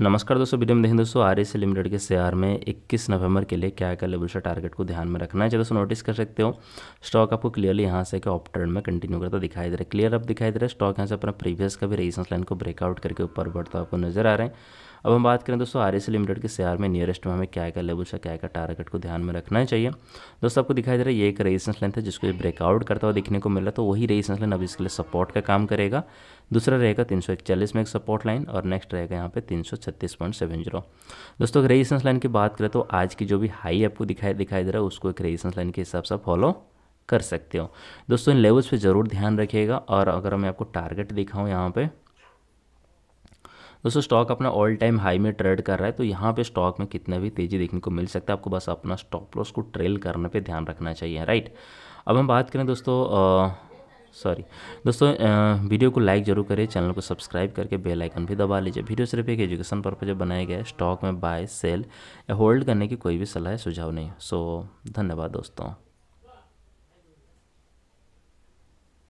नमस्कार दोस्तों वीडियो में देखें दोस्तों आर एस लिमिटेड के शेयर में 21 नवंबर के लिए क्या क्या लेवल से टारगेट को ध्यान में रखना है चाहिए दोस्तों नोटिस कर सकते हो स्टॉक आपको क्लियरली यहाँ से क्या ऑप ट्रेंड में कंटिन्यू करता दिखाई दे रहा है क्लियर अब दिखाई दे रहा है स्टॉक यहाँ से अपना प्रीवियस का भी रेजिस्टेंस लाइन को ब्रेकआउट करके ऊपर बढ़ता आपको नजर आ रहे हैं अब हम बात करें दोस्तों आर लिमिटेड के शेयर में नियरेस्ट में हमें क्या क्या लेवल से क्या का टारगेट को ध्यान में रखना चाहिए दोस्तों आपको दिखाई दे रहा है ये एक रेजिस्टेंस लेंथ है जिसको ये ब्रेकआउट करता हुआ दिखने को मिला तो वही रेजिस्टेंस लाइन अब इसके लिए सपोर्ट का काम करेगा दूसरा रहेगा तीन में एक सपोर्ट लाइन और नेक्स्ट रहेगा यहाँ पे तीन दोस्तों रेजिस्टेंस लाइन की बात करें तो आज की जो भी हाई आपको दिखाई दिखाई दे रहा है उसको एक रेजिस्टेंस लाइन के हिसाब से फॉलो कर सकते हो दोस्तों इन लेवल्स पे ज़रूर ध्यान रखिएगा और अगर मैं आपको टारगेट दिखाऊँ यहाँ पे दोस्तों स्टॉक अपना ऑल टाइम हाई में ट्रेड कर रहा है तो यहाँ पे स्टॉक में कितना भी तेज़ी देखने को मिल सकता है आपको बस अपना स्टॉप लॉस को ट्रेल करने पर ध्यान रखना चाहिए राइट अब हम बात करें दोस्तों सॉरी दोस्तों वीडियो को लाइक जरूर करें चैनल को सब्सक्राइब करके बेल आइकन भी दबा लीजिए वीडियो सिर्फ एक एजुकेशन पर्पज बनाया गया है स्टॉक में बाय सेल या होल्ड करने की कोई भी सलाह सुझाव नहीं सो धन्यवाद दोस्तों